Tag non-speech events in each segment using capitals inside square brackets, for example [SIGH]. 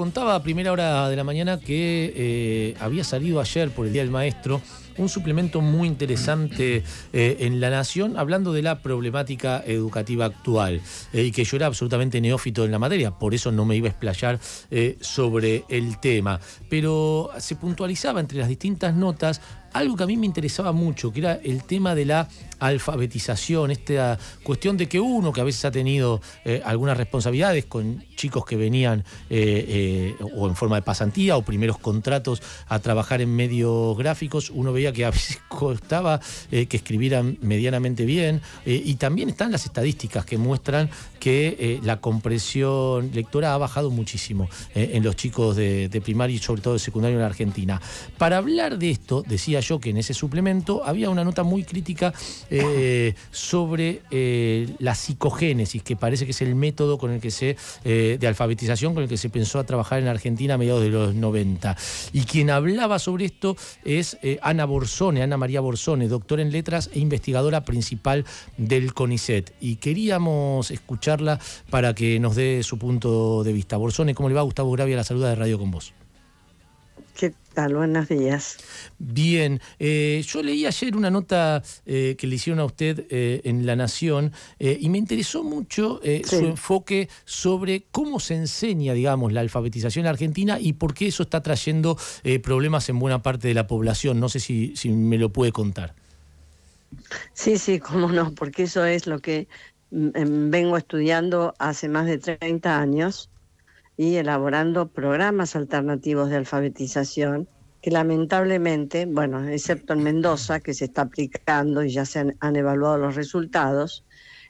Contaba a primera hora de la mañana que eh, había salido ayer por el Día del Maestro un suplemento muy interesante eh, en La Nación hablando de la problemática educativa actual eh, y que yo era absolutamente neófito en la materia, por eso no me iba a explayar eh, sobre el tema. Pero se puntualizaba entre las distintas notas algo que a mí me interesaba mucho, que era el tema de la alfabetización, esta cuestión de que uno que a veces ha tenido algunas responsabilidades con chicos que venían o en forma de pasantía o primeros contratos a trabajar en medios gráficos, uno veía que a [LAUGHS] costaba eh, que escribieran medianamente bien. Eh, y también están las estadísticas que muestran que eh, la compresión lectora ha bajado muchísimo en los chicos de, primaria y sobre todo de secundaria en Argentina. Para hablar de esto, decía yo que en ese suplemento había una nota muy crítica sobre la psicogénesis, que parece que es el método con el que se, de alfabetización con el que se pensó a trabajar en Argentina a mediados de los 90. Y quien hablaba sobre esto es Ana Borsone, Ana María Borsone, doctora en letras e investigadora principal del CONICET. Y queríamos escucharla para que nos dé su punto de vista. Borsone, ¿cómo le va? Gustavo Gravia la saluda de Radio con vos. ¿Qué tal? Buenos días. Bien, eh, yo leí ayer una nota eh, que le hicieron a usted eh, en La Nación y me interesó mucho su enfoque sobre cómo se enseña, digamos, la alfabetización argentina y por qué eso está trayendo problemas en buena parte de la población. No sé si, si me lo puede contar. Sí, sí, cómo no, porque eso es lo que mm, em, vengo estudiando hace más de 30 años y elaborando programas alternativos de alfabetización que lamentablemente, bueno, excepto en Mendoza, que se está aplicando y ya se han, evaluado los resultados,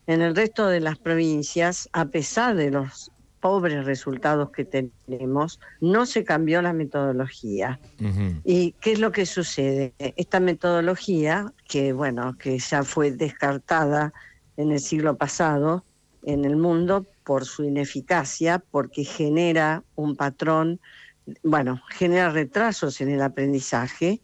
en el resto de las provincias, a pesar de los pobres resultados que tenemos, no se cambió la metodología. ¿Y qué es lo que sucede? Esta metodología, que bueno, que ya fue descartada en el siglo pasado, en el mundo por su ineficacia, porque genera un patrón, bueno, genera retrasos en el aprendizaje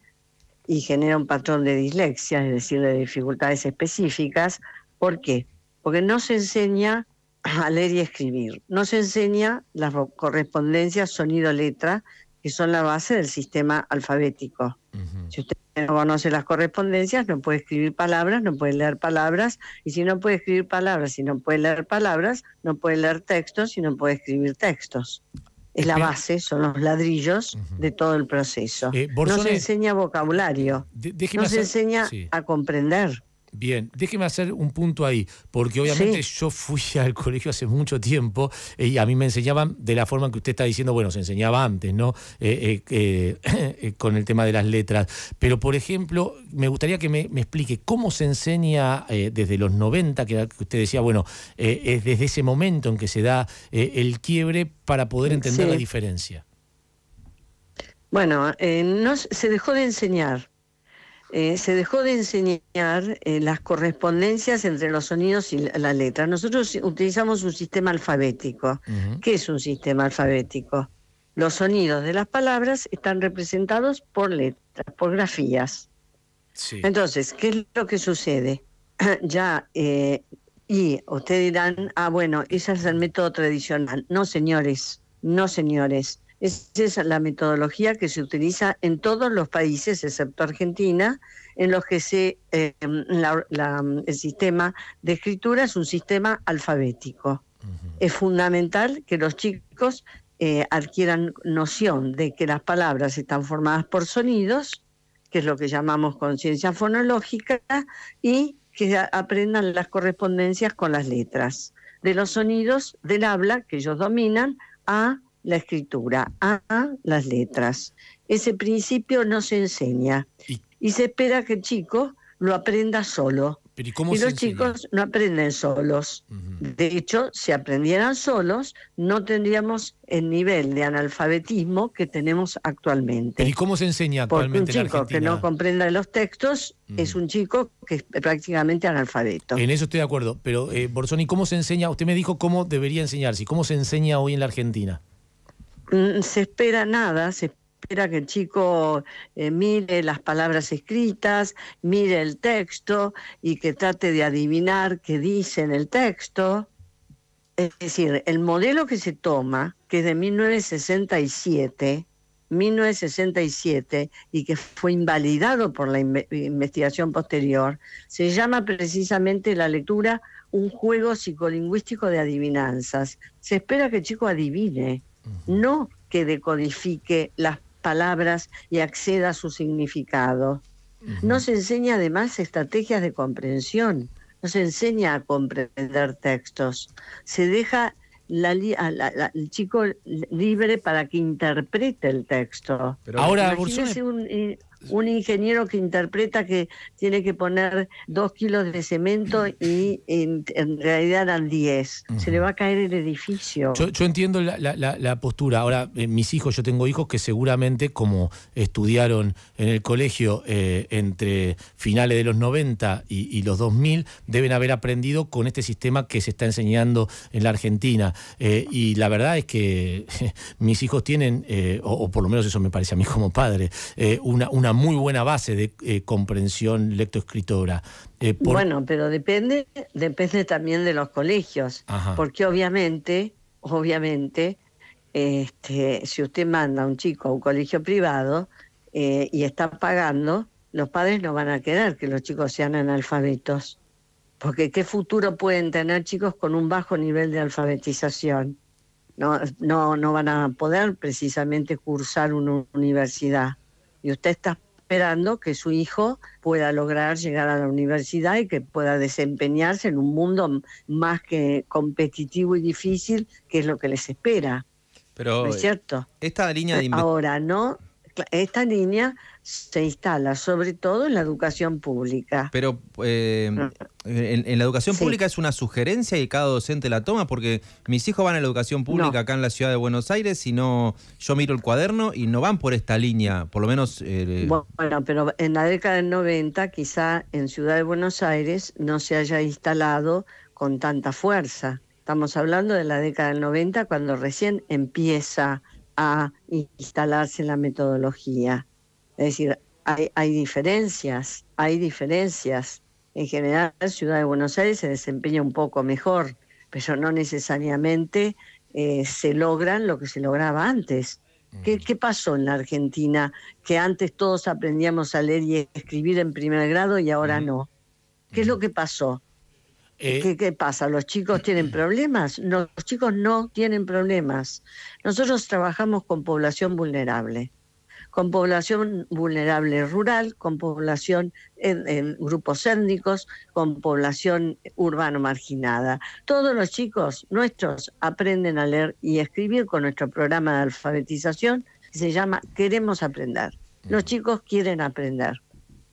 y genera un patrón de dislexia, es decir, de dificultades específicas. ¿Por qué? Porque no se enseña a leer y escribir, no se enseña la correspondencia sonido-letra, que son la base del sistema alfabético. Si usted no conoce las correspondencias, no puede escribir palabras, no puede leer palabras, y si no puede escribir palabras, si no puede leer palabras, no puede leer textos y no puede escribir textos. Es la base, son los ladrillos de todo el proceso. Eh, no se enseña vocabulario, no se enseña a comprender. Bien, déjeme hacer un punto ahí, porque obviamente yo fui [LAUGHS] al colegio hace mucho tiempo eh, y a mí me enseñaban de la forma que usted está diciendo, bueno, se enseñaba antes, ¿no? Eh, eh, [COUGHS] con el tema de las letras. Pero, por ejemplo, me gustaría que me, explique cómo se enseña desde los 90, que, usted decía, bueno, es desde ese momento en que se da el quiebre para poder entender la diferencia. Bueno, no se dejó de enseñar eh, se dejó de enseñar eh, las correspondencias entre los sonidos y la, letras. Nosotros utilizamos un sistema alfabético. ¿Qué es un sistema alfabético? Los sonidos de las palabras están representados por letras, por grafías. Entonces, ¿qué es lo que sucede? [CLEARS THROAT] ya, eh, y ustedes dirán, ah, bueno, ese es el método tradicional. No, señores, no, señores. Esa es la metodología que se utiliza en todos los países, excepto Argentina, en los que se, eh, el sistema de escritura es un sistema alfabético. Es fundamental que los chicos eh, adquieran noción de que las palabras están formadas por sonidos, que es lo que llamamos conciencia fonológica, y que aprendan las correspondencias con las letras, de los sonidos del habla que ellos dominan a la escritura, A las letras. Ese principio no se enseña y, se espera que el chico lo aprenda solo. ¿Pero y, los chicos no aprenden solos. De hecho, si aprendieran solos, no tendríamos el nivel de analfabetismo que tenemos actualmente. ¿Y cómo se enseña actualmente? Porque un chico que no comprenda los textos mm. es un chico que es prácticamente analfabeto. En eso estoy de acuerdo. Pero, eh, Borsoni, ¿cómo se enseña? Usted me dijo cómo debería enseñarse. ¿Cómo se enseña hoy en la Argentina? Mm, se espera nada, se espera que el chico eh, mire las palabras escritas, mire el texto y que trate de adivinar qué dice en el texto. Es decir, el modelo que se toma, que es de 1967, 1967 y que fue invalidado por la investigación posterior, se llama precisamente la lectura un juego psicolingüístico de adivinanzas. Se espera que el chico adivine, no que decodifique las palabras y acceda a su significado. No se enseña además estrategias de comprensión, No se enseña a comprender textos, se deja la, el chico libre para que interprete el texto. Pero Ahora, un ingeniero que interpreta que tiene que poner dos kilos de cemento y en, realidad dan diez. Se le va a caer el edificio. Yo, entiendo la, postura. Ahora, eh, mis hijos, yo tengo hijos que seguramente como estudiaron en el colegio eh, entre finales de los 90 y, y, los 2000, deben haber aprendido con este sistema que se está enseñando en la Argentina. Eh, y la verdad es que [LAUGHS] mis hijos tienen, o, por lo menos eso me parece a mí como padre, una una muy buena base de eh, comprensión lectoescritora. Eh, bueno, pero depende, depende también de los colegios, porque obviamente, obviamente, este, si usted manda a un chico a un colegio privado eh, y está pagando, los padres no van a querer que los chicos sean analfabetos, porque qué futuro pueden tener chicos con un bajo nivel de alfabetización. No, no, no van a poder precisamente cursar una universidad y usted está esperando que su hijo pueda lograr llegar a la universidad y que pueda desempeñarse en un mundo más que competitivo y difícil, que es lo que les espera. Pero es cierto. Esta línea de Ahora, ¿no? esta línea se instala sobre todo en la educación pública. Pero eh, mm. en, la educación pública es una sugerencia y cada docente la toma, porque mis hijos van a la educación pública acá en la ciudad de Buenos Aires y no, yo miro el cuaderno y no van por esta línea, por lo menos... Eh, bueno, pero en la década del 90 quizá en Ciudad de Buenos Aires no se haya instalado con tanta fuerza. Estamos hablando de la década del 90 cuando recién empieza a instalarse la metodología. Es decir, hay, diferencias, hay diferencias. En general, la Ciudad de Buenos Aires se desempeña un poco mejor, pero no necesariamente eh, se logran lo que se lograba antes. ¿Qué, mm. ¿Qué, pasó en la Argentina? Que antes todos aprendíamos a leer y escribir en primer grado y ahora no. ¿Qué es lo mm. que pasó? Eh, ¿Qué, pasa? ¿Los chicos tienen problemas? los chicos no tienen problemas. Nosotros trabajamos con población vulnerable, con población vulnerable rural, con población en, en grupos étnicos, con población urbano marginada. Todos los chicos nuestros aprenden a leer y escribir con nuestro programa de alfabetización que se llama Queremos Aprender. Los chicos quieren aprender.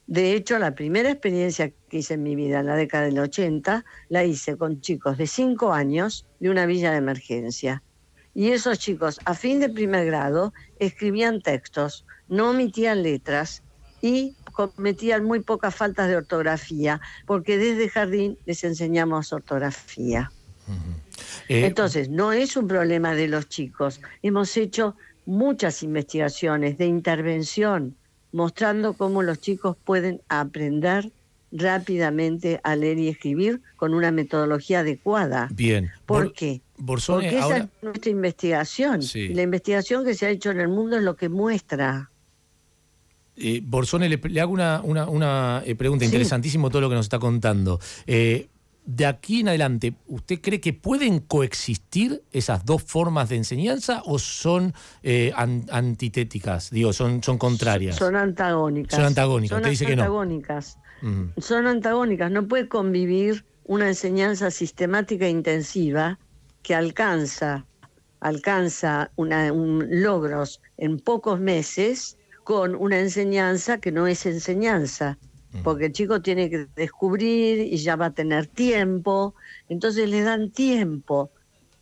De hecho, la primera experiencia que hice en mi vida en la década del 80 la hice con chicos de 5 años de una villa de emergencia. Y esos chicos, a fin de primer grado, escribían textos, no omitían letras y cometían muy pocas faltas de ortografía, porque desde jardín les enseñamos ortografía. Eh, Entonces, no es un problema de los chicos. Hemos hecho muchas investigaciones de intervención mostrando cómo los chicos pueden aprender rápidamente a leer y escribir con una metodología adecuada. Bien. ¿Por qué? Porque eh, esa es nuestra investigación. La investigación que se ha hecho en el mundo es lo que muestra. Eh, Borsone, le, hago una, una, eh, pregunta, interesantísimo todo lo que nos está contando. Eh, de aquí en adelante, ¿usted cree que pueden coexistir esas dos formas de enseñanza o son eh, antitéticas? Digo, son, son contrarias. Son antagónicas. Son antagónicas, usted dice que no. antagónicas. Son antagónicas, no puede convivir una enseñanza sistemática e intensiva que alcanza, alcanza logros en pocos meses con una enseñanza que no es enseñanza, porque el chico tiene que descubrir y ya va a tener tiempo, entonces le dan tiempo,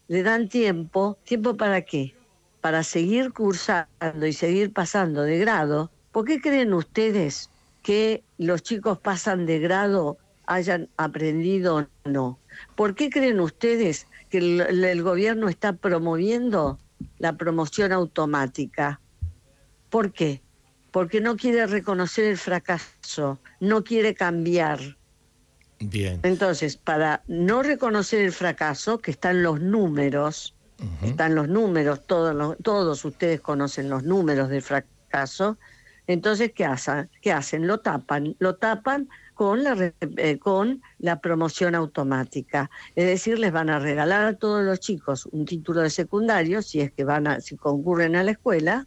le dan tiempo, tiempo para qué? Para seguir cursando y seguir pasando de grado. ¿Por qué creen ustedes que los chicos pasan de grado hayan aprendido o no? ¿Por qué creen ustedes que el, el gobierno está promoviendo la promoción automática? ¿Por qué? porque no quiere reconocer el fracaso, no quiere cambiar. Bien. Entonces, para no reconocer el fracaso, que están los números, están los números, todos, ustedes conocen los números del fracaso, entonces, ¿qué hacen? ¿Qué hacen? Lo tapan, lo tapan con la, eh, con la promoción automática. Es decir, les van a regalar a todos los chicos un título de secundario, si es que van a, si concurren a la escuela,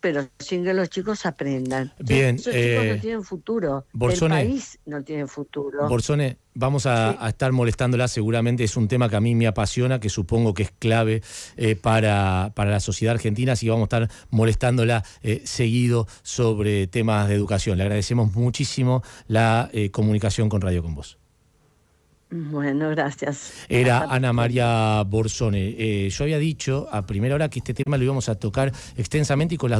pero sin que los chicos aprendan. Bien, eh, chicos no tienen futuro. el país no tiene futuro. Borsone, vamos a, estar molestándola seguramente. Es un tema que a mí me apasiona, que supongo que es clave eh, para, para, la sociedad argentina, así que vamos a estar molestándola eh, seguido sobre temas de educación. Le agradecemos muchísimo la comunicación con Radio con Vos. Bueno, gracias. Era Ana María Borsone. yo había dicho a primera hora que este tema lo íbamos a tocar extensamente y con las